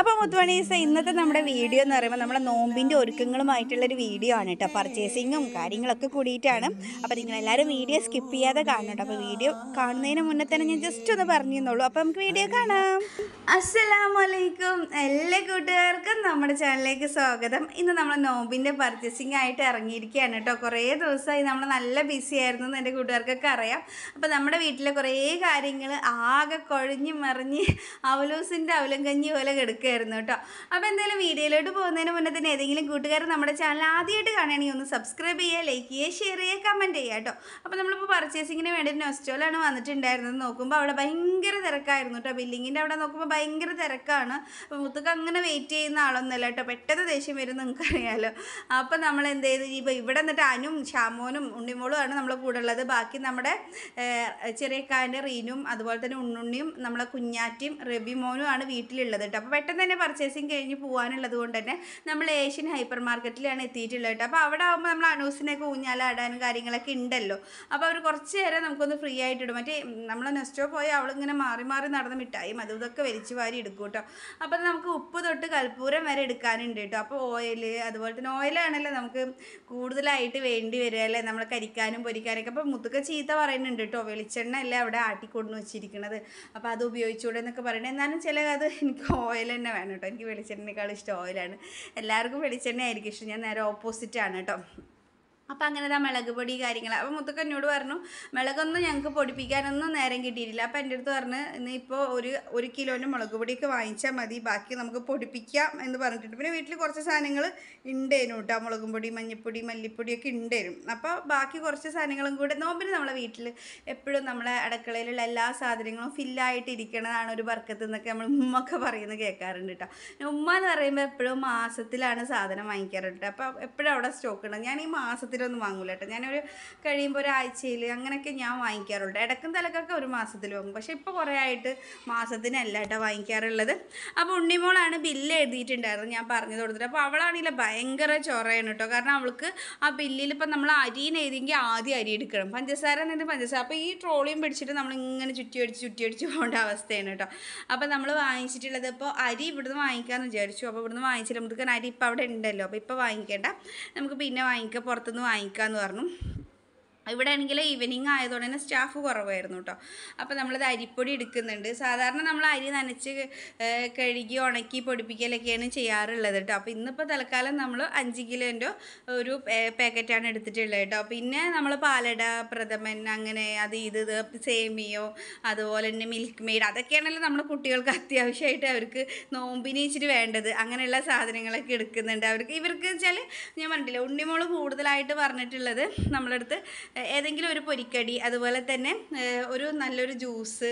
അപ്പോൾ മുത്തുമണീസ് ഇന്നത്തെ നമ്മുടെ വീഡിയോ എന്ന് പറയുമ്പോൾ നമ്മുടെ നോമ്പിന്റെ ഒരുക്കങ്ങളുമായിട്ടുള്ള ഒരു വീഡിയോ ആണ് കേട്ടോ പർച്ചേസിങ്ങും കാര്യങ്ങളൊക്കെ കൂടിയിട്ടാണ് അപ്പോൾ എല്ലാവരും വീഡിയോ സ്കിപ്പ് ചെയ്യാതെ കാണണം കേട്ടോ അപ്പോൾ വീഡിയോ കാണുന്നതിന് മുന്നേ തന്നെ ഞാൻ ജസ്റ്റ് ഒന്ന് പറഞ്ഞു അപ്പൊ അപ്പോൾ നമുക്ക് വീഡിയോ കാണാം അസ്സലാമലൈക്കും എല്ലാ കൂട്ടുകാർക്കും നമ്മുടെ ചാനലിലേക്ക് സ്വാഗതം ഇന്ന് നമ്മൾ നോമ്പിന്റെ പർച്ചേസിംഗ് ആയിട്ട് ഇറങ്ങിയിരിക്കുകയാണ് കേട്ടോ കുറേ ദിവസമായി നമ്മൾ നല്ല ബിസി ആയിരുന്നു എന്ന് എൻ്റെ കൂട്ടുകാർക്കൊക്കെ അറിയാം അപ്പോൾ നമ്മുടെ വീട്ടിലെ കുറേ കാര്യങ്ങൾ ആകെ കൊഴിഞ്ഞ് മറിഞ്ഞ് അവലൂസിന്റെ അവലും കഞ്ഞി പോലെ എടുക്കുകയായിരുന്നു കേട്ടോ അപ്പോൾ എന്തായാലും വീഡിയോയിലോട്ട് പോകുന്നതിന് മുന്നേ തന്നെ ഏതെങ്കിലും കൂട്ടുകാർ നമ്മുടെ ചാനൽ ആദ്യമായിട്ട് കാണുകയാണെങ്കിൽ ഒന്ന് സബ്സ്ക്രൈബ് ചെയ്യുക ലൈക്ക് ചെയ്യുക ഷെയർ ചെയ്യുക കമൻറ്റ് ചെയ്യുക കേട്ടോ അപ്പോൾ നമ്മളിപ്പോൾ പർച്ചേസിങ്ങിന് വേണ്ടി നെസ്റ്റോലാണ് വന്നിട്ടുണ്ടായിരുന്നത് നോക്കുമ്പോൾ അവിടെ ഭയങ്കര തിരക്കായിരുന്നു കേട്ടോ ബില്ലിങ്ങിൻ്റെ അവിടെ നോക്കുമ്പോൾ ഭയങ്കര തിരക്കാണ് അപ്പോൾ മുത്തുക്ക് അങ്ങനെ വെയിറ്റ് ചെയ്യുന്ന ആളൊന്നുമല്ല കേട്ടോ പെട്ടെന്ന് ദേഷ്യം വരും നിങ്ങൾക്കറിയാമല്ലോ അപ്പോൾ നമ്മൾ എന്ത് ചെയ്തു ഇപ്പോൾ ഇവിടെ നിന്നിട്ട് അനും ശ്യാമോനും ഉണ്ണിമോളുമാണ് നമ്മളെ കൂടെ ഉള്ളത് ബാക്കി നമ്മുടെ ചെറിയക്കാരൻ്റെ റീനും അതുപോലെ തന്നെ ഉണ്ണുണ്ണിയും നമ്മളെ കുഞ്ഞാറ്റിയും റബിമോനും ആണ് വീട്ടിലുള്ളത് കേട്ടോ അപ്പോൾ പെട്ടെന്ന് തന്നെ പർച്ചേസിങ് കഴിഞ്ഞ് പോകാനുള്ളത് കൊണ്ട് തന്നെ നമ്മൾ ഏഷ്യൻ ഹൈപ്പർ മാർക്കറ്റിലാണ് എത്തിയിട്ടുള്ളത് കേട്ടോ അപ്പോൾ അവിടെ ആകുമ്പോൾ നമ്മൾ അനൂസിനൊക്കെ ഊഞ്ഞാലാടാനും കാര്യങ്ങളൊക്കെ ഉണ്ടല്ലോ അപ്പോൾ അവർ കുറച്ച് നേരം നമുക്കൊന്ന് ഫ്രീ ആയിട്ട് ഇടും മറ്റേ നമ്മൾ നെസ്റ്റോ പോയി അവളിങ്ങനെ മാറി മാറി നടന്ന് മിഠായും അതും ഇതൊക്കെ വലിച്ചു വാരി എടുക്കും കേട്ടോ അപ്പോൾ നമുക്ക് ഉപ്പ് തൊട്ട് കൽപ്പൂരം വരെ എടുക്കാനുണ്ട് കേട്ടോ അപ്പോൾ ഓയിൽ അതുപോലെ തന്നെ ഓയിലാണല്ലോ നമുക്ക് കൂടുതലായിട്ട് വേണ്ടി വരിക അല്ലേ നമ്മൾ കരിക്കാനും പൊരിക്കാനൊക്കെ അപ്പോൾ മുത്തുക്ക ചീത്ത പറയുന്നുണ്ട് കേട്ടോ വെളിച്ചെണ്ണ അല്ലേ അവിടെ ആട്ടിക്കൊണ്ടു വെച്ചിരിക്കുന്നത് അപ്പോൾ അത് ഉപയോഗിച്ചുകൂടെ എന്നൊക്കെ പറയണേ എന്നാലും ചില അത് എനിക്ക് ഓയിൽ തന്നെ വേണം കേട്ടോ എനിക്ക് വെളിച്ചെണ്ണയേക്കാൾ ഇഷ്ടം ഓയിലാണ് എല്ലാവർക്കും വെളിച്ചെണ്ണ ആയിരിക്കും ഇഷ്ടം ഞാൻ നേരെ ഓപ്പോസിറ്റ് ആണ് കേട്ടോ അപ്പോൾ അങ്ങനെ ഇതാ മുളക് പൊടി കാര്യങ്ങൾ അപ്പോൾ മുത്തൊക്കെ എന്നോട് പറഞ്ഞു മുളകൊന്നും ഞങ്ങൾക്ക് പൊടിപ്പിക്കാനൊന്നും നേരം കിട്ടിയിട്ടില്ല അപ്പോൾ എൻ്റെ അടുത്ത് പറഞ്ഞ് ഇന്ന് ഇപ്പോൾ ഒരു ഒരു കിലോൻ്റെ മുളക് പൊടിയൊക്കെ വാങ്ങിച്ചാൽ മതി ബാക്കി നമുക്ക് പൊടിപ്പിക്കാം എന്ന് പറഞ്ഞിട്ടുണ്ട് പിന്നെ വീട്ടിൽ കുറച്ച് സാധനങ്ങൾ ഉണ്ടേനു കേട്ടോ മുളകും പൊടി മഞ്ഞപ്പൊടി മല്ലിപ്പൊടിയൊക്കെ ഉണ്ടേനും അപ്പോൾ ബാക്കി കുറച്ച് സാധനങ്ങളും കൂടെ നോമ്പിന് നമ്മളെ വീട്ടിൽ എപ്പോഴും നമ്മളെ അടുക്കളയിലുള്ള എല്ലാ സാധനങ്ങളും ഫില്ലായിട്ടിരിക്കണതാണ് ഒരു വർക്കത്ത് നിന്നൊക്കെ നമ്മൾ ഉമ്മൊക്കെ പറയുന്നത് കേൾക്കാറുണ്ട് കേട്ടോ ഉമ്മ എന്ന് പറയുമ്പോൾ എപ്പോഴും മാസത്തിലാണ് സാധനം വാങ്ങിക്കാറുണ്ട് അപ്പോൾ എപ്പോഴും അവിടെ സ്റ്റോക്ക് ഉണ്ടാകും ഞാൻ ഈ മാസത്തിൽ മാസത്തിലൊന്നും വാങ്ങൂല കേട്ടോ ഞാനൊരു കഴിയുമ്പോൾ ഒരാഴ്ചയിൽ അങ്ങനെയൊക്കെ ഞാൻ വാങ്ങിക്കാറുണ്ട് ഇടക്കും തലക്കൊക്കെ ഒരു മാസത്തിൽ വാങ്ങും പക്ഷേ ഇപ്പോൾ കുറേ ആയിട്ട് മാസത്തിനല്ല കേട്ടോ വാങ്ങിക്കാറുള്ളത് അപ്പോൾ ഉണ്ണിമോളാണ് ബില്ല് എഴുതിയിട്ടുണ്ടായിരുന്നു ഞാൻ പറഞ്ഞു കൊടുത്തിട്ട് അപ്പോൾ അവളാണെങ്കിൽ ഭയങ്കര ചൊറയാണ് കേട്ടോ കാരണം അവൾക്ക് ആ ബില്ലിൽ ഇപ്പം നമ്മൾ അരിയിൽ എഴുതിയെങ്കിൽ ആദ്യം അരി എടുക്കണം പഞ്ചസാര എന്നിട്ട് പഞ്ചസാര അപ്പോൾ ഈ ട്രോളിയും പിടിച്ചിട്ട് നമ്മൾ ഇങ്ങനെ ചുറ്റി അടിച്ച് ചുറ്റി അടിച്ച് പോകേണ്ട അവസ്ഥയാണ് കേട്ടോ അപ്പോൾ നമ്മൾ വാങ്ങിച്ചിട്ടുള്ളത് ഇപ്പോൾ അരി ഇവിടുന്ന് വാങ്ങിക്കാമെന്ന് വിചാരിച്ചു അപ്പോൾ ഇവിടുന്ന് വാങ്ങിച്ചില്ല നമുക്ക് അരി ഇപ്പോൾ അവിടെ ഉണ്ടല്ലോ അപ്പോൾ ഇപ്പോൾ വാങ്ങിക്കേണ്ട നമുക്ക് പിന്നെ വാങ്ങിക്കുക പുറത്തുനിന്ന് വാങ്ങിക്കാമെന്ന് പറഞ്ഞു ഇവിടെ ആണെങ്കിൽ ഈവനിങ് ആയതുകൊണ്ട് തന്നെ സ്റ്റാഫ് കുറവായിരുന്നു കേട്ടോ അപ്പോൾ നമ്മളിത് അരിപ്പൊടി എടുക്കുന്നുണ്ട് സാധാരണ നമ്മൾ അരി നനച്ച് കഴുകി ഉണക്കി പൊടിപ്പിക്കലൊക്കെയാണ് ചെയ്യാറുള്ളത് കേട്ടോ അപ്പോൾ ഇന്നിപ്പോൾ തൽക്കാലം നമ്മൾ അഞ്ച് കിലോൻ്റെ ഒരു പാക്കറ്റാണ് എടുത്തിട്ടുള്ളത് കേട്ടോ പിന്നെ നമ്മൾ പാലട പ്രഥമൻ അങ്ങനെ അത് ഇത് സേമിയോ അതുപോലെ തന്നെ മിൽക്ക് മെയ്ഡ് അതൊക്കെയാണല്ലോ നമ്മൾ കുട്ടികൾക്ക് അത്യാവശ്യമായിട്ട് അവർക്ക് നോമ്പിനെ ഇച്ചിരി വേണ്ടത് അങ്ങനെയുള്ള സാധനങ്ങളൊക്കെ എടുക്കുന്നുണ്ട് അവർക്ക് ഇവർക്ക് വെച്ചാൽ ഞാൻ പറഞ്ഞിട്ടില്ല ഉണ്ണിമോൾ കൂടുതലായിട്ട് പറഞ്ഞിട്ടുള്ളത് നമ്മളടുത്ത് ഏതെങ്കിലും ഒരു പൊരിക്കടി അതുപോലെ തന്നെ ഒരു നല്ലൊരു ജ്യൂസ്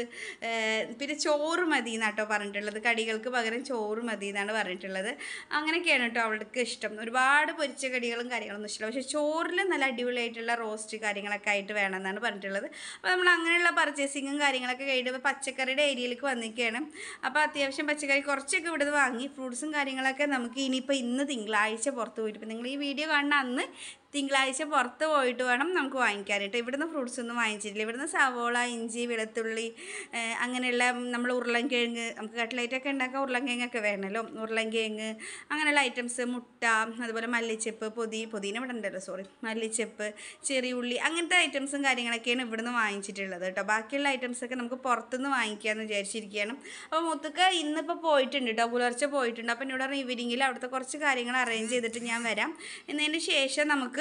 പിന്നെ ചോറ് മതി എന്നാട്ടോ പറഞ്ഞിട്ടുള്ളത് കടികൾക്ക് പകരം ചോറ് മതി എന്നാണ് പറഞ്ഞിട്ടുള്ളത് അങ്ങനെയൊക്കെയാണ് കേട്ടോ അവൾക്ക് ഇഷ്ടം ഒരുപാട് പൊരിച്ച കടികളും കാര്യങ്ങളൊന്നും ഇഷ്ടമില്ല പക്ഷേ ചോറിൽ നല്ല അടിപൊളിയായിട്ടുള്ള റോസ്റ്റ് കാര്യങ്ങളൊക്കെ ആയിട്ട് വേണമെന്നാണ് പറഞ്ഞിട്ടുള്ളത് അപ്പോൾ നമ്മൾ അങ്ങനെയുള്ള പർച്ചേസിങ്ങും കാര്യങ്ങളൊക്കെ കഴിഞ്ഞപ്പോൾ പച്ചക്കറിയുടെ ഏരിയയിലേക്ക് വന്നിരിക്കുകയാണ് അപ്പോൾ അത്യാവശ്യം പച്ചക്കറി കുറച്ചൊക്കെ ഇവിടെ വാങ്ങി ഫ്രൂട്ട്സും കാര്യങ്ങളൊക്കെ നമുക്ക് ഇനിയിപ്പോൾ ഇന്ന് തിങ്കളാഴ്ച പുറത്ത് പോയിട്ട് നിങ്ങൾ ഈ വീഡിയോ കാണുന്ന അന്ന് തിങ്കളാഴ്ച പുറത്ത് പോയിട്ട് വേണം നമുക്ക് വാങ്ങിക്കാനായിട്ട് ഇവിടുന്ന് ഫ്രൂട്ട്സ് ഒന്നും വാങ്ങിച്ചിട്ടില്ല ഇവിടുന്ന് സവോള ഇഞ്ചി വെളുത്തുള്ളി അങ്ങനെയുള്ള നമ്മൾ ഉരുളൻകിഴങ്ങ് നമുക്ക് കട്ട്ലൈറ്റൊക്കെ ഉണ്ടാക്കാൻ ഉരുളൻകിഴങ്ങൊക്കെ വേണമല്ലോ ഉരുളൻകിഴങ്ങ് അങ്ങനെയുള്ള ഐറ്റംസ് മുട്ട അതുപോലെ മല്ലിച്ചപ്പ് പൊതി പൊതിന ഇവിടെ ഉണ്ടല്ലോ സോറി മല്ലിച്ചപ്പ് ചെറിയ ഉള്ളി അങ്ങനത്തെ ഐറ്റംസും കാര്യങ്ങളൊക്കെയാണ് ഇവിടുന്ന് വാങ്ങിച്ചിട്ടുള്ളത് കേട്ടോ ബാക്കിയുള്ള ഐറ്റംസൊക്കെ നമുക്ക് പുറത്തുനിന്ന് വാങ്ങിക്കാമെന്ന് വിചാരിച്ചിരിക്കുകയാണ് അപ്പോൾ മുത്തുക്ക് ഇന്നിപ്പോൾ പോയിട്ടുണ്ട് കേട്ടോ പുലർച്ചെ പോയിട്ടുണ്ട് അപ്പോൾ എന്നോട് പറഞ്ഞ ഈവനിങ്ങിൽ അവിടുത്തെ കുറച്ച് കാര്യങ്ങൾ അറേഞ്ച് ചെയ്തിട്ട് ഞാൻ വരാം എന്നതിന് ശേഷം നമുക്ക്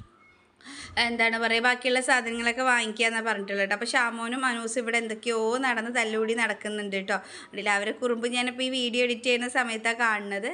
എന്താണ് പറയുക ബാക്കിയുള്ള സാധനങ്ങളൊക്കെ വാങ്ങിക്കുക എന്നാണ് പറഞ്ഞിട്ടുള്ളത് കേട്ടോ അപ്പോൾ ഷാമോനും അനൂസ് ഇവിടെ എന്തൊക്കെയോ നടന്ന് തല്ലുകൂടി നടക്കുന്നുണ്ട് കേട്ടോ അതിൽ അവരെ കുറുമ്പ് ഞാനിപ്പോൾ ഈ വീഡിയോ എഡിറ്റ് ചെയ്യുന്ന സമയത്താണ് കാണുന്നത്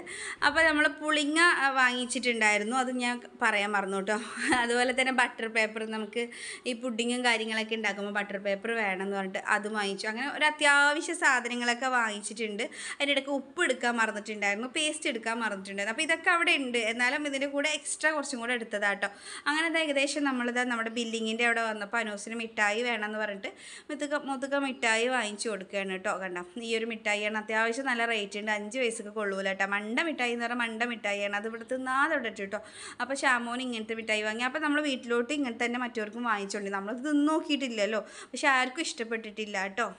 അപ്പോൾ നമ്മൾ പുളിങ്ങ വാങ്ങിച്ചിട്ടുണ്ടായിരുന്നു അത് ഞാൻ പറയാൻ മറന്നു കേട്ടോ അതുപോലെ തന്നെ ബട്ടർ പേപ്പർ നമുക്ക് ഈ പുഡിങ്ങും കാര്യങ്ങളൊക്കെ ഉണ്ടാക്കുമ്പോൾ ബട്ടർ പേപ്പർ വേണം എന്ന് പറഞ്ഞിട്ട് അത് വാങ്ങിച്ചു അങ്ങനെ ഒരു അത്യാവശ്യ സാധനങ്ങളൊക്കെ വാങ്ങിച്ചിട്ടുണ്ട് അതിൻ്റെ ഇടയ്ക്ക് ഉപ്പ് എടുക്കാൻ മറന്നിട്ടുണ്ടായിരുന്നു പേസ്റ്റ് എടുക്കാൻ മറന്നിട്ടുണ്ടായിരുന്നു അപ്പോൾ ഇതൊക്കെ അവിടെ ഉണ്ട് എന്നാലും ഇതിൻ്റെ കൂടെ എക്സ്ട്രാ കുറച്ചും കൂടെ എടുത്തതാട്ടോ അങ്ങനെ ഏകദേശം നമ്മളിത് നമ്മുടെ ബില്ലിങ്ങിൻ്റെ അവിടെ വന്നപ്പോൾ അനൂസിന് മിഠായി വേണമെന്ന് പറഞ്ഞിട്ട് മുതുക മുതുക മിഠായി വാങ്ങിച്ചു കൊടുക്കുകയാണ് കേട്ടോ കണ്ട ഈ ഒരു മിഠായിയാണ് അത്യാവശ്യം നല്ല റേറ്റ് ഉണ്ട് അഞ്ച് വയസ്സൊക്കെ കൊള്ളൂല്ല കേട്ടോ മണ്ട മിഠായി എന്ന് പറഞ്ഞാൽ മണ്ട മിഠായിയാണ് അത് ഇവിടെ തിന്നാതെ ഇടട്ടു കേട്ടോ അപ്പോൾ ഷാമോൻ ഇങ്ങനത്തെ മിഠായി വാങ്ങി അപ്പോൾ നമ്മൾ വീട്ടിലോട്ട് ഇങ്ങനെ തന്നെ മറ്റവർക്കും വാങ്ങിച്ചോണ്ടി നമ്മൾ തിന്നു നോക്കിയിട്ടില്ലല്ലോ പക്ഷെ ആർക്കും ഇഷ്ടപ്പെട്ടിട്ടില്ല കേട്ടോ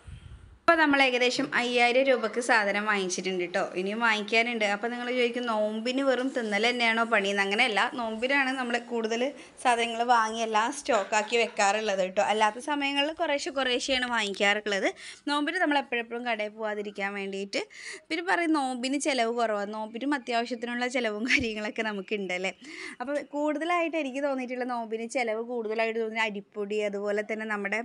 അപ്പോൾ നമ്മൾ ഏകദേശം അയ്യായിരം രൂപക്ക് സാധനം വാങ്ങിച്ചിട്ടുണ്ട് കേട്ടോ ഇനിയും വാങ്ങിക്കാനുണ്ട് അപ്പോൾ നിങ്ങൾ ചോദിക്കും നോമ്പിന് വെറും തിന്നൽ തന്നെയാണോ പണിയുന്നത് അങ്ങനെയല്ല നോമ്പിനാണ് നമ്മൾ കൂടുതൽ സാധനങ്ങൾ വാങ്ങി എല്ലാം സ്റ്റോക്കാക്കി വെക്കാറുള്ളത് കേട്ടോ അല്ലാത്ത സമയങ്ങളിൽ കുറേശ്ശെ കുറേശ്ശെയാണ് വാങ്ങിക്കാറുള്ളത് നോമ്പിന് നമ്മൾ എപ്പോഴെപ്പോഴും കടയിൽ പോകാതിരിക്കാൻ വേണ്ടിയിട്ട് പിന്നെ പറയും നോമ്പിന് ചിലവ് കുറവാണ് നോമ്പിനും അത്യാവശ്യത്തിനുള്ള ചിലവും കാര്യങ്ങളൊക്കെ നമുക്കുണ്ടല്ലേ അപ്പോൾ കൂടുതലായിട്ട് എനിക്ക് തോന്നിയിട്ടുള്ള നോമ്പിന് ചിലവ് കൂടുതലായിട്ട് തോന്നിയ അരിപ്പൊടി അതുപോലെ തന്നെ നമ്മുടെ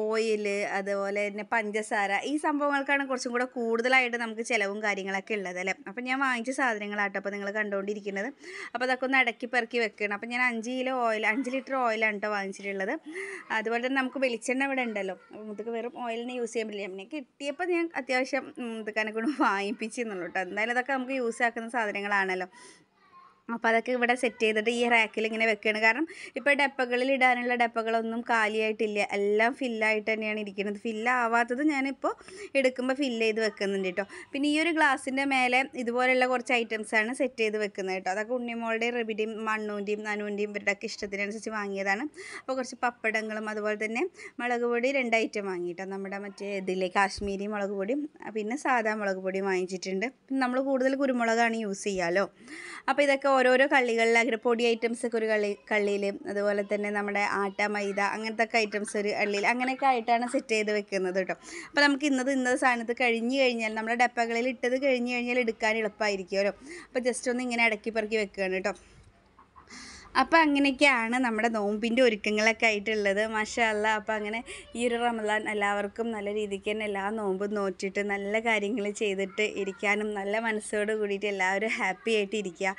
ഓയിൽ അതുപോലെ തന്നെ പഞ്ചസാര പഞ്ചസാര ഈ സംഭവങ്ങൾക്കാണ് കുറച്ചും കൂടെ കൂടുതലായിട്ട് നമുക്ക് ചിലവും കാര്യങ്ങളൊക്കെ ഉള്ളത് അല്ലേ അപ്പം ഞാൻ വാങ്ങിച്ച സാധനങ്ങളാട്ടോ അപ്പോൾ നിങ്ങൾ കണ്ടുകൊണ്ടിരിക്കുന്നത് അപ്പോൾ അതൊക്കെ ഒന്ന് ഇടയ്ക്ക് പെറുക്കി വെക്കണം അപ്പോൾ ഞാൻ അഞ്ച് കിലോ ഓയിൽ അഞ്ച് ലിറ്റർ ഓയിലാണ് കേട്ടോ വാങ്ങിച്ചിട്ടുള്ളത് അതുപോലെ തന്നെ നമുക്ക് വെളിച്ചെണ്ണ ഇവിടെ ഉണ്ടല്ലോ അപ്പോൾ മുതുക്ക് വെറും ഓയിലിനെ യൂസ് ചെയ്യാൻ പറ്റില്ല പിന്നെ കിട്ടിയപ്പോൾ ഞാൻ അത്യാവശ്യം മുതുക്കാനെ കൊണ്ട് വാങ്ങിപ്പിച്ചെന്നുള്ളൂ കേട്ടോ എന്തായാലും അതൊക്കെ നമുക്ക് യൂസ് ആക്കുന്ന സാധനങ്ങളാണല്ലോ അപ്പം അതൊക്കെ ഇവിടെ സെറ്റ് ചെയ്തിട്ട് ഈ റാക്കിൽ ഇങ്ങനെ വെക്കുകയാണ് കാരണം ഇപ്പോൾ ഡപ്പകളിൽ ഇടാനുള്ള ഡപ്പകളൊന്നും കാലിയായിട്ടില്ല എല്ലാം ഫില്ലായിട്ട് തന്നെയാണ് ഇരിക്കുന്നത് ഫില്ലാവാത്തത് ഞാനിപ്പോൾ എടുക്കുമ്പോൾ ഫില്ല് ചെയ്ത് വെക്കുന്നുണ്ട് കേട്ടോ പിന്നെ ഈ ഒരു ഗ്ലാസിൻ്റെ മേലെ ഇതുപോലെയുള്ള കുറച്ച് ഐറ്റംസാണ് സെറ്റ് ചെയ്ത് വെക്കുന്നത് കേട്ടോ അതൊക്കെ ഉണ്ണിമോളുടെയും റബിൻ്റെയും മണ്ണൂൻ്റെയും നനൂൻ്റെയും ഇവരുടെയൊക്കെ ഇഷ്ടത്തിനനുസരിച്ച് വാങ്ങിയതാണ് അപ്പോൾ കുറച്ച് പപ്പടങ്ങളും അതുപോലെ തന്നെ മുളക് പൊടി രണ്ട് ഐറ്റം വാങ്ങി കേട്ടോ നമ്മുടെ മറ്റേ ഇതിലെ കാശ്മീരി മുളക് പൊടിയും പിന്നെ സാധാ മുളക് പൊടിയും വാങ്ങിച്ചിട്ടുണ്ട് നമ്മൾ കൂടുതൽ കുരുമുളകാണ് യൂസ് ചെയ്യാമല്ലോ അപ്പോൾ ഇതൊക്കെ ഓരോരോ കള്ളികളിൽ അഗ്രപ്പൊടി ഐറ്റംസൊക്കെ ഒരു കള്ളി കള്ളിയിൽ അതുപോലെ തന്നെ നമ്മുടെ ആട്ട മൈദ അങ്ങനത്തെ ഒക്കെ ഐറ്റംസ് ഒരു കള്ളിയിൽ അങ്ങനെയൊക്കെ ആയിട്ടാണ് സെറ്റ് ചെയ്ത് വെക്കുന്നത് കേട്ടോ അപ്പോൾ നമുക്ക് ഇന്നത് ഇന്നത് സാധനത്ത് കഴിഞ്ഞ് കഴിഞ്ഞാൽ നമ്മുടെ ഡപ്പകളിൽ ഇട്ടത് കഴിഞ്ഞ് കഴിഞ്ഞാൽ എടുക്കാൻ എളുപ്പമായിരിക്കുമല്ലോ അപ്പോൾ ജസ്റ്റ് ഒന്ന് ഇങ്ങനെ അടക്കി പെറുക്കി വെക്കുകയാണ് കേട്ടോ അപ്പം അങ്ങനെയൊക്കെയാണ് നമ്മുടെ നോമ്പിൻ്റെ ഒരുക്കങ്ങളൊക്കെ ആയിട്ടുള്ളത് മഷാല്ല അപ്പം അങ്ങനെ ഈ ഒരു റമദാൻ എല്ലാവർക്കും നല്ല രീതിക്ക് തന്നെ എല്ലാ നോമ്പും നോറ്റിട്ട് നല്ല കാര്യങ്ങൾ ചെയ്തിട്ട് ഇരിക്കാനും നല്ല മനസ്സോട് കൂടിയിട്ട് എല്ലാവരും ഹാപ്പി ആയിട്ട് ഇരിക്കുക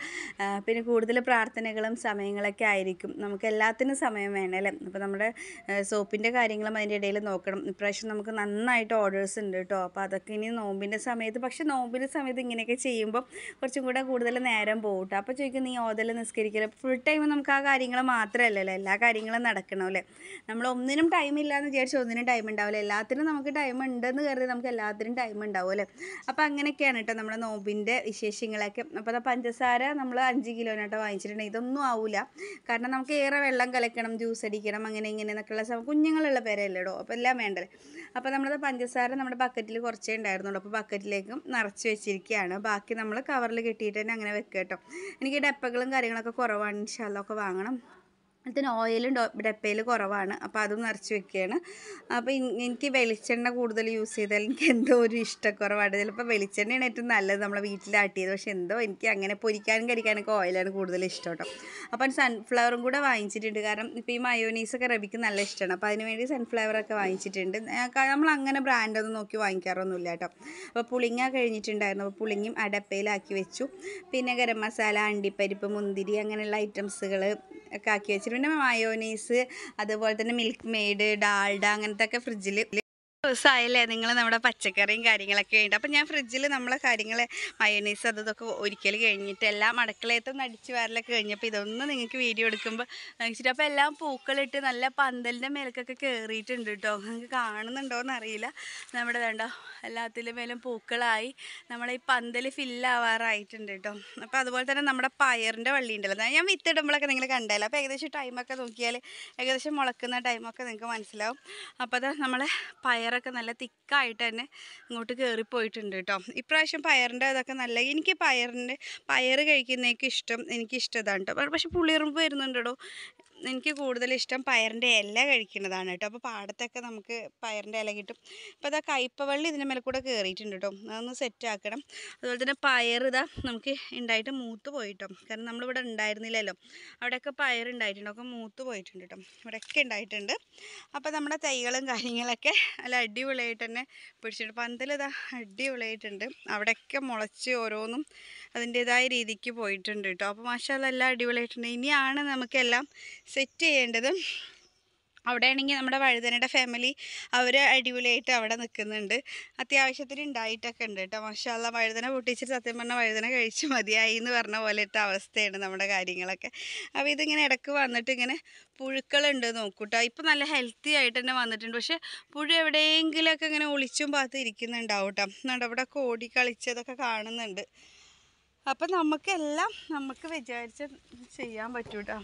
പിന്നെ കൂടുതൽ പ്രാർത്ഥനകളും സമയങ്ങളൊക്കെ ആയിരിക്കും നമുക്ക് എല്ലാത്തിനും സമയം വേണമല്ലേ അപ്പം നമ്മുടെ സോപ്പിൻ്റെ കാര്യങ്ങളും അതിൻ്റെ ഇടയിൽ നോക്കണം ഇപ്രാവശ്യം നമുക്ക് നന്നായിട്ട് ഓർഡേഴ്സ് ഉണ്ട് കേട്ടോ അപ്പോൾ അതൊക്കെ ഇനി നോമ്പിൻ്റെ സമയത്ത് പക്ഷേ നോമ്പിൻ്റെ സമയത്ത് ഇങ്ങനെയൊക്കെ ചെയ്യുമ്പോൾ കുറച്ചും കൂടെ കൂടുതൽ നേരം പോകട്ടോ അപ്പോൾ ചോദിക്കും നീ ഓതൽ നിസ്കരിക്കൽ ഫുൾ ടൈം കഴിയുമ്പോൾ നമുക്ക് ആ കാര്യങ്ങൾ മാത്രമല്ലല്ലോ എല്ലാ കാര്യങ്ങളും അല്ലേ നമ്മൾ ഒന്നിനും ടൈം ഇല്ല എന്ന് വിചാരിച്ച് ഒന്നിനും ടൈം ഉണ്ടാവില്ല എല്ലാത്തിനും നമുക്ക് ടൈം ഉണ്ടെന്ന് കരുതി നമുക്ക് എല്ലാത്തിനും ടൈം അല്ലേ അപ്പോൾ അങ്ങനെയൊക്കെയാണ് കേട്ടോ നമ്മുടെ നോമ്പിൻ്റെ വിശേഷങ്ങളൊക്കെ അപ്പോൾ പഞ്ചസാര നമ്മൾ അഞ്ച് കിലോനായിട്ട് വാങ്ങിച്ചിട്ടുണ്ടെങ്കിൽ ഇതൊന്നും ആവില്ല കാരണം നമുക്ക് ഏറെ വെള്ളം കലക്കണം ജ്യൂസ് അടിക്കണം അങ്ങനെ ഇങ്ങനെ എന്നൊക്കെയുള്ള സമയം കുഞ്ഞുങ്ങളുള്ള പേരല്ലേടോ അപ്പോൾ എല്ലാം വേണ്ടല്ലേ അപ്പോൾ നമ്മളത് പഞ്ചസാര നമ്മുടെ ബക്കറ്റിൽ കുറച്ചേ ഉണ്ടായിരുന്നുള്ളൂ അപ്പോൾ ബക്കറ്റിലേക്കും നിറച്ച് വെച്ചിരിക്കുകയാണ് ബാക്കി നമ്മൾ കവറിൽ കെട്ടിയിട്ട് തന്നെ അങ്ങനെ വെക്കുക കേട്ടോ എനിക്ക് ഡപ്പകളും കാര്യങ്ങളൊക്കെ കുറവാണ് ഇൻഷാല്ല വെള്ളമൊക്കെ വാങ്ങണം അതിന് ഓയിലും ഡപ്പയിൽ കുറവാണ് അപ്പോൾ അതും നിറച്ച് വെക്കുകയാണ് അപ്പോൾ എനിക്ക് വെളിച്ചെണ്ണ കൂടുതൽ യൂസ് ചെയ്താൽ എനിക്ക് എന്തോ ഒരു ഇഷ്ടക്കുറവാണ് ചിലപ്പോൾ വെളിച്ചെണ്ണയാണ് ഏറ്റവും നല്ലത് നമ്മളെ വീട്ടിലാട്ടിയത് പക്ഷേ എന്തോ എനിക്ക് അങ്ങനെ പൊരിക്കാനും കരിക്കാനൊക്കെ ഓയിലാണ് കൂടുതൽ ഇഷ്ടം കേട്ടോ അപ്പം സൺഫ്ലവറും കൂടെ വാങ്ങിച്ചിട്ടുണ്ട് കാരണം ഇപ്പോൾ ഈ മയോനീസൊക്കെ റബിക്ക് നല്ല ഇഷ്ടമാണ് അപ്പോൾ അതിനുവേണ്ടി വേണ്ടി സൺഫ്ലവറൊക്കെ വാങ്ങിച്ചിട്ടുണ്ട് നമ്മൾ അങ്ങനെ ബ്രാൻഡൊന്നും നോക്കി ഇല്ല കേട്ടോ അപ്പോൾ പുളിങ്ങ കഴിഞ്ഞിട്ടുണ്ടായിരുന്നു അപ്പോൾ പുളിങ്ങയും അടപ്പയിലാക്കി വെച്ചു പിന്നെ ഗരം മസാല അണ്ടിപ്പരിപ്പ് മുന്തിരി അങ്ങനെയുള്ള ഐറ്റംസുകൾ ഒക്കെ ആക്കി വെച്ചിട്ട് പിന്നെ മയോനീസ് അതുപോലെ തന്നെ മിൽക്ക് മെയ്ഡ് ഡാൾഡ അങ്ങനത്തെ ഒക്കെ ഫ്രിഡ്ജിൽ ദിവസമായല്ലേ നിങ്ങൾ നമ്മുടെ പച്ചക്കറിയും കാര്യങ്ങളൊക്കെ ഉണ്ട് അപ്പം ഞാൻ ഫ്രിഡ്ജിൽ നമ്മളെ കാര്യങ്ങൾ മയോണീസ് അത് ഇതൊക്കെ ഒരിക്കൽ കഴിഞ്ഞിട്ട് എല്ലാം അടക്കളയത്തും നടിച്ചു വരലൊക്കെ കഴിഞ്ഞപ്പോൾ ഇതൊന്ന് നിങ്ങൾക്ക് വീഡിയോ എടുക്കുമ്പോൾ വെച്ചിട്ട് അപ്പോൾ എല്ലാം പൂക്കളിട്ട് നല്ല പന്തലിൻ്റെ മേലക്കൊക്കെ കയറിയിട്ടുണ്ട് കേട്ടോ നിങ്ങൾക്ക് കാണുന്നുണ്ടോയെന്ന് അറിയില്ല നമ്മുടെ വേണ്ടോ എല്ലാത്തിൻ്റെ മേലും പൂക്കളായി നമ്മളെ ഈ പന്തൽ ഫില്ലാവാറായിട്ടുണ്ട് കേട്ടോ അപ്പോൾ അതുപോലെ തന്നെ നമ്മുടെ പയറിൻ്റെ വള്ളി ഉണ്ടല്ലോ ഞാൻ വിത്തിടുമ്പോഴൊക്കെ നിങ്ങൾ കണ്ടല്ലോ അപ്പോൾ ഏകദേശം ടൈമൊക്കെ നോക്കിയാൽ ഏകദേശം മുളക്കുന്ന ടൈമൊക്കെ നിങ്ങൾക്ക് മനസ്സിലാവും അപ്പോൾ അത് നമ്മളെ പയർ പയറൊക്കെ നല്ല തിക്കായിട്ട് തന്നെ ഇങ്ങോട്ട് കയറിപ്പോയിട്ടുണ്ട് കേട്ടോ ഇപ്രാവശ്യം പയറിൻ്റെ ഇതൊക്കെ നല്ല എനിക്ക് പയറിൻ്റെ പയർ കഴിക്കുന്നതൊക്കെ ഇഷ്ടം എനിക്കിഷ്ടതാണ് കേട്ടോ പക്ഷെ പുളിയറുമ്പ് വരുന്നുണ്ടോ എനിക്ക് കൂടുതൽ ഇഷ്ടം പയറിൻ്റെ ഇല കഴിക്കുന്നതാണ് കേട്ടോ അപ്പോൾ പാടത്തൊക്കെ നമുക്ക് പയറിൻ്റെ ഇല കിട്ടും അപ്പോൾ അതാ കയ്പവള്ളി ഇതിൻ്റെ മേലെ കൂടെ കയറിയിട്ടുണ്ട് കേട്ടോ അതൊന്ന് സെറ്റാക്കണം അതുപോലെ തന്നെ പയർ ഇതാ നമുക്ക് ഉണ്ടായിട്ട് മൂത്ത് പോയിട്ടോ കാരണം നമ്മളിവിടെ ഉണ്ടായിരുന്നില്ലല്ലോ അവിടെയൊക്കെ പയർ ഉണ്ടായിട്ടുണ്ട് ഒക്കെ മൂത്ത് പോയിട്ടുണ്ട് കേട്ടോ ഇവിടെയൊക്കെ ഉണ്ടായിട്ടുണ്ട് അപ്പോൾ നമ്മുടെ തൈകളും കാര്യങ്ങളൊക്കെ നല്ല അടിപൊളിയായിട്ട് തന്നെ പിടിച്ചിട്ട് പന്തലിതാ അടിപൊളിയായിട്ടുണ്ട് അവിടെയൊക്കെ മുളച്ച് ഓരോന്നും അതിൻ്റെതായ രീതിക്ക് പോയിട്ടുണ്ട് കേട്ടോ അപ്പോൾ മാഷാല എല്ലാം അടിപൊളിയായിട്ടുണ്ട് ഇനിയാണ് നമുക്കെല്ലാം സെറ്റ് ചെയ്യേണ്ടത് അവിടെയാണെങ്കിൽ നമ്മുടെ വഴുതനയുടെ ഫാമിലി അവർ അടിപൊളിയായിട്ട് അവിടെ നിൽക്കുന്നുണ്ട് അത്യാവശ്യത്തിന് ഉണ്ടായിട്ടൊക്കെ ഉണ്ട് കേട്ടോ മാഷാല്ല വഴുതന പൊട്ടിച്ചിട്ട് സത്യം പറഞ്ഞാൽ വഴുതന കഴിച്ച് മതിയായി എന്ന് പറഞ്ഞ പോലത്തെ അവസ്ഥയാണ് നമ്മുടെ കാര്യങ്ങളൊക്കെ അപ്പോൾ ഇതിങ്ങനെ ഇടക്ക് വന്നിട്ട് ഇങ്ങനെ പുഴുക്കളുണ്ട് നോക്കൂട്ടോ ഇപ്പം നല്ല ഹെൽത്തി ആയിട്ട് തന്നെ വന്നിട്ടുണ്ട് പക്ഷേ പുഴു എവിടെയെങ്കിലുമൊക്കെ ഇങ്ങനെ ഒളിച്ചും പാത്തിരിക്കുന്നുണ്ടാവും കേട്ടോ നടവിടെ കോടി കളിച്ചതൊക്കെ കാണുന്നുണ്ട് അപ്പം നമുക്കെല്ലാം നമുക്ക് വിചാരിച്ച് ചെയ്യാൻ പറ്റൂട്ടോ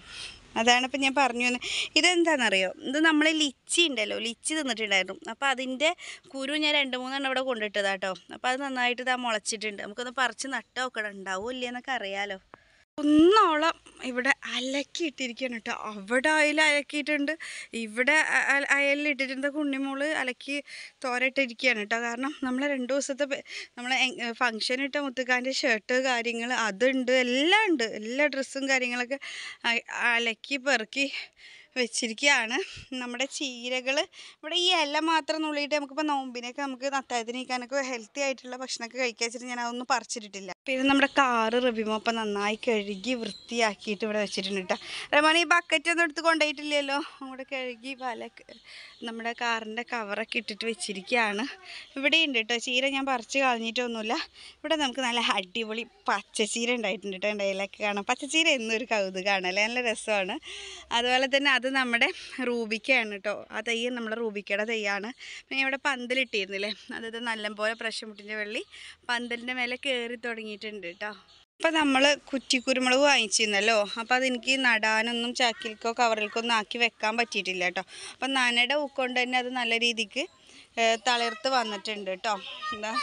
അതാണ് ഇപ്പം ഞാൻ പറഞ്ഞു തന്നെ ഇതെന്താണെന്നറിയോ ഇത് നമ്മൾ ലിച്ചി ഉണ്ടല്ലോ ലിച്ചി തിന്നിട്ടുണ്ടായിരുന്നു അപ്പോൾ അതിൻ്റെ കുരു ഞാൻ രണ്ട് മൂന്നെണ്ണം ഇവിടെ കൊണ്ടിട്ടതാട്ടോ അപ്പോൾ അത് നന്നായിട്ട് ഇതാ മുളച്ചിട്ടുണ്ട് നമുക്കൊന്ന് പറിച്ച് നട്ടോ ഒക്കെ ഉണ്ടാവുമോ ഇല്ലയെന്നൊക്കെ അറിയാമല്ലോ ഒന്നോളം ഇവിടെ അലക്കിയിട്ടിരിക്കുകയാണ് കേട്ടോ അവിടെ അയൽ അലക്കിയിട്ടുണ്ട് ഇവിടെ അയലിലിട്ടിരുന്ന കുണ്ണിമോള് അലക്കി തോരട്ടിരിക്കുകയാണ് കേട്ടോ കാരണം നമ്മൾ രണ്ട് ദിവസത്തെ നമ്മൾ ഫംഗ്ഷൻ ഇട്ട മുത്തുക്കാൻ്റെ ഷർട്ട് കാര്യങ്ങൾ അതുണ്ട് എല്ലാം ഉണ്ട് എല്ലാ ഡ്രസ്സും കാര്യങ്ങളൊക്കെ അലക്കി പെറുക്കി വെച്ചിരിക്കുകയാണ് നമ്മുടെ ചീരകൾ ഇവിടെ ഈ ഇല മാത്രം നുള്ളിയിട്ട് നമുക്കിപ്പോൾ നോമ്പിനൊക്കെ നമുക്ക് നത്തായത്തിനൊക്കെ ഹെൽത്തി ആയിട്ടുള്ള ഭക്ഷണമൊക്കെ കഴിക്കാൻ വെച്ചിട്ട് ഞാൻ അതൊന്നും പറിച്ചിട്ടിട്ടില്ല പിന്നെ നമ്മുടെ കാറ് റബിമോ അപ്പം നന്നായി കഴുകി വൃത്തിയാക്കിയിട്ട് ഇവിടെ വെച്ചിട്ടുണ്ട് കേട്ടോ റബിമോൻ ഈ ബക്കറ്റൊന്നും എടുത്ത് കൊണ്ടുപോയിട്ടില്ലല്ലോ അങ്ങോട്ട് കഴുകി പല നമ്മുടെ കാറിൻ്റെ കവറൊക്കെ ഇട്ടിട്ട് വെച്ചിരിക്കുകയാണ് ഉണ്ട് കേട്ടോ ചീര ഞാൻ പറിച്ച് കളഞ്ഞിട്ടൊന്നുമില്ല ഇവിടെ നമുക്ക് നല്ല അടിപൊളി പച്ചച്ചീര ഉണ്ടായിട്ടുണ്ട് കേട്ടോ എൻ്റെ കാണാം പച്ചച്ചീര എന്നൊരു കൗതുകമാണ് അല്ലേ നല്ല രസമാണ് അതുപോലെ തന്നെ അത് നമ്മുടെ റൂബിക്കയാണ് കേട്ടോ ആ തൈ നമ്മുടെ റൂബിക്കയുടെ തൈയാണ് പിന്നെ ഇവിടെ പന്തലിട്ടിരുന്നില്ലേ അതായത് നല്ലപോലെ പ്രശ്നമുട്ടിൻ്റെ വെള്ളി പന്തലിൻ്റെ മേലെ കയറി തുടങ്ങിയിട്ടുണ്ട് കേട്ടോ അപ്പം നമ്മൾ കുറ്റിക്കുരുമുളക് വാങ്ങിച്ചിരുന്നല്ലോ അപ്പം അതെനിക്ക് നടാനൊന്നും ചാക്കിൽക്കോ കവറിൽക്കോ ഒന്നും ആക്കി വെക്കാൻ പറ്റിയിട്ടില്ല കേട്ടോ അപ്പം നനയുടെ ഉക്കൊണ്ട് തന്നെ അത് നല്ല രീതിക്ക് തളിർത്ത് വന്നിട്ടുണ്ട് കേട്ടോ എന്താ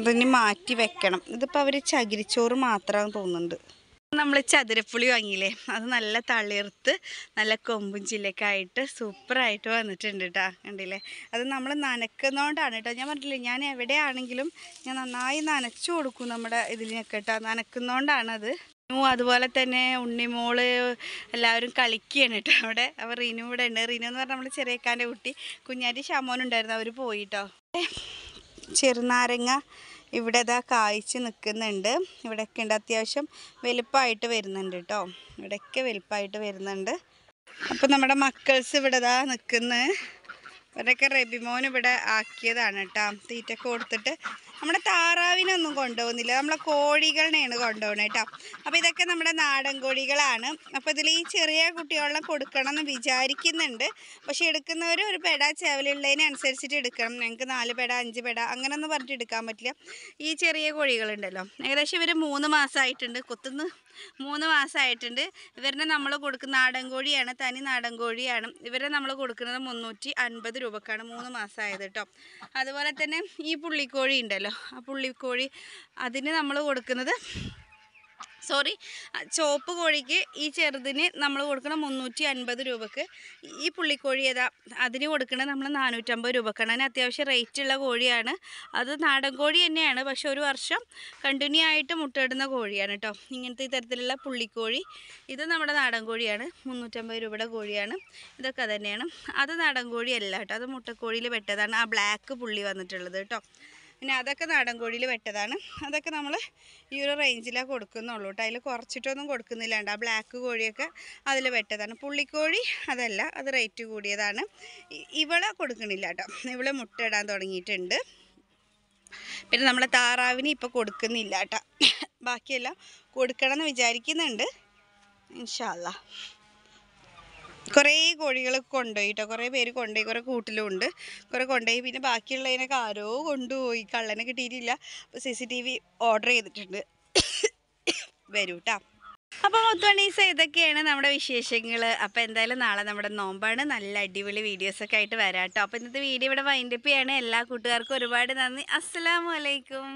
ഇതിന് മാറ്റി വെക്കണം ഇതിപ്പോൾ അവർ ചകിരിച്ചോറ് മാത്രമാണ് തോന്നുന്നുണ്ട് നമ്മൾ ചതുരപ്പുളി വാങ്ങിയില്ലേ അത് നല്ല തളിർത്ത് നല്ല കൊമ്പും ചില്ലൊക്കെ ആയിട്ട് സൂപ്പറായിട്ട് വന്നിട്ടുണ്ട് കേട്ടോ കണ്ടില്ലേ അത് നമ്മൾ നനക്കുന്നതുകൊണ്ടാണ് കേട്ടോ ഞാൻ പറഞ്ഞില്ലേ ഞാൻ എവിടെയാണെങ്കിലും ഞാൻ നന്നായി നനച്ചു കൊടുക്കും നമ്മുടെ ഇതിലൊക്കെ കേട്ടോ നനക്കുന്നതുകൊണ്ടാണത് അതുപോലെ തന്നെ ഉണ്ണിമോള് എല്ലാവരും കളിക്കുകയാണ് കേട്ടോ അവിടെ അപ്പോൾ റീനു ഇവിടെ ഉണ്ട് റീനു എന്ന് പറഞ്ഞാൽ നമ്മൾ ചെറിയക്കാൻ്റെ കുട്ടി കുഞ്ഞാറ്റി ഷാമോനുണ്ടായിരുന്നു അവർ പോയിട്ടോ ചെറുനാരങ്ങ ഇവിടെ ഇതാ കായ്ച്ച് നിൽക്കുന്നുണ്ട് ഇവിടെയൊക്കെ ഉണ്ട് അത്യാവശ്യം വലുപ്പമായിട്ട് വരുന്നുണ്ട് കേട്ടോ ഇവിടെയൊക്കെ വലുപ്പമായിട്ട് വരുന്നുണ്ട് അപ്പം നമ്മുടെ മക്കൾസ് ഇവിടെ ഇതാ നിൽക്കുന്നത് ഇവരൊക്കെ റബിമോൻ ഇവിടെ ആക്കിയതാണ് കേട്ടോ തീറ്റ കൊടുത്തിട്ട് നമ്മുടെ താറാവിനൊന്നും കൊണ്ടുപോകുന്നില്ല നമ്മളെ കോഴികളെയാണ് കൊണ്ടുപോകുന്നത് കേട്ടോ അപ്പോൾ ഇതൊക്കെ നമ്മുടെ നാടൻ കോഴികളാണ് അപ്പോൾ ഇതിൽ ഈ ചെറിയ കുട്ടികളെല്ലാം കൊടുക്കണം എന്ന് വിചാരിക്കുന്നുണ്ട് പക്ഷേ എടുക്കുന്നവർ ഒരു പെട ചെവലുള്ളതിനനുസരിച്ചിട്ട് എടുക്കണം ഞങ്ങൾക്ക് നാല് പെട അഞ്ച് പെട അങ്ങനെയൊന്നും പറഞ്ഞിട്ട് എടുക്കാൻ പറ്റില്ല ഈ ചെറിയ കോഴികളുണ്ടല്ലോ ഏകദേശം ഇവർ മൂന്ന് മാസമായിട്ടുണ്ട് കൊത്തുന്നു മൂന്ന് മാസമായിട്ടുണ്ട് ഇവരുടെ നമ്മൾ കൊടുക്കുന്ന നാടൻ കോഴിയാണ് തനി നാടൻ കോഴിയാണ് ഇവരെ നമ്മൾ കൊടുക്കുന്നത് മുന്നൂറ്റി അൻപത് രൂപക്കാണ് മൂന്ന് മാസമായത് കേട്ടോ അതുപോലെ തന്നെ ഈ പുള്ളിക്കോഴി ഉണ്ടല്ലോ ഉണ്ടല്ലോ ആ പുള്ളിക്കോഴി അതിന് നമ്മൾ കൊടുക്കുന്നത് സോറി ചോപ്പ് കോഴിക്ക് ഈ ചെറുതിന് നമ്മൾ കൊടുക്കണ മുന്നൂറ്റി അൻപത് രൂപക്ക് ഈ പുള്ളിക്കോഴി ഏതാ അതിന് കൊടുക്കണത് നമ്മൾ നാനൂറ്റമ്പത് രൂപക്കാണ് അതിന് അത്യാവശ്യം റേറ്റുള്ള കോഴിയാണ് അത് നാടൻ കോഴി തന്നെയാണ് പക്ഷെ ഒരു വർഷം കണ്ടിന്യൂ ആയിട്ട് മുട്ടയിടുന്ന കോഴിയാണ് കേട്ടോ ഇങ്ങനത്തെ തരത്തിലുള്ള പുള്ളിക്കോഴി ഇത് നമ്മുടെ നാടൻ കോഴിയാണ് മുന്നൂറ്റമ്പത് രൂപയുടെ കോഴിയാണ് ഇതൊക്കെ തന്നെയാണ് അത് നാടൻ കോഴിയല്ല കേട്ടോ അത് മുട്ടക്കോഴിയിൽ പെട്ടതാണ് ആ ബ്ലാക്ക് പുള്ളി വന്നിട്ടുള്ളത് കേട്ടോ പിന്നെ അതൊക്കെ നാടൻ കോഴിയിൽ വെട്ടതാണ് അതൊക്കെ നമ്മൾ ഈ ഒരു റേഞ്ചിലാണ് കൊടുക്കുന്നുള്ളൂ കേട്ടോ അതിൽ കുറച്ചിട്ടൊന്നും കൊടുക്കുന്നില്ലാണ്ട് ആ ബ്ലാക്ക് കോഴിയൊക്കെ അതിൽ വെട്ടതാണ് പുള്ളിക്കോഴി അതല്ല അത് റേറ്റ് കൂടിയതാണ് ഇവളെ കൊടുക്കണില്ല കേട്ടോ ഇവളെ മുട്ട ഇടാൻ തുടങ്ങിയിട്ടുണ്ട് പിന്നെ നമ്മൾ താറാവിന് ഇപ്പോൾ കൊടുക്കുന്നില്ല കേട്ടോ ബാക്കിയെല്ലാം കൊടുക്കണം എന്ന് വിചാരിക്കുന്നുണ്ട് ഇൻഷാല്ല കുറേ കോഴികൾ കൊണ്ടുപോയിട്ടോ കുറേ പേര് കൊണ്ടുപോയി കുറേ കൂട്ടിലും ഉണ്ട് കുറേ കൊണ്ടുപോയി പിന്നെ ബാക്കിയുള്ളതിനൊക്കെ ആരോ കൊണ്ടുപോയി കള്ളനെ കിട്ടിയിട്ടില്ല അപ്പോൾ C C T V order ചെയ്തിട്ടുണ്ട് വരൂ കേട്ടോ അപ്പോൾ മൊത്തമണീസ് ഇതൊക്കെയാണ് നമ്മുടെ വിശേഷങ്ങൾ അപ്പോൾ എന്തായാലും നാളെ നമ്മുടെ നോമ്പാണ് നല്ല അടിപൊളി വീഡിയോസൊക്കെ ആയിട്ട് വരാം കേട്ടോ അപ്പോൾ ഇന്നത്തെ വീഡിയോ ഇവിടെ വൈൻഡപ്പ് ചെയ്യാണ് എല്ലാ കൂട്ടുകാർക്കും ഒരുപാട് നന്ദി അസ്സാം വലൈക്കും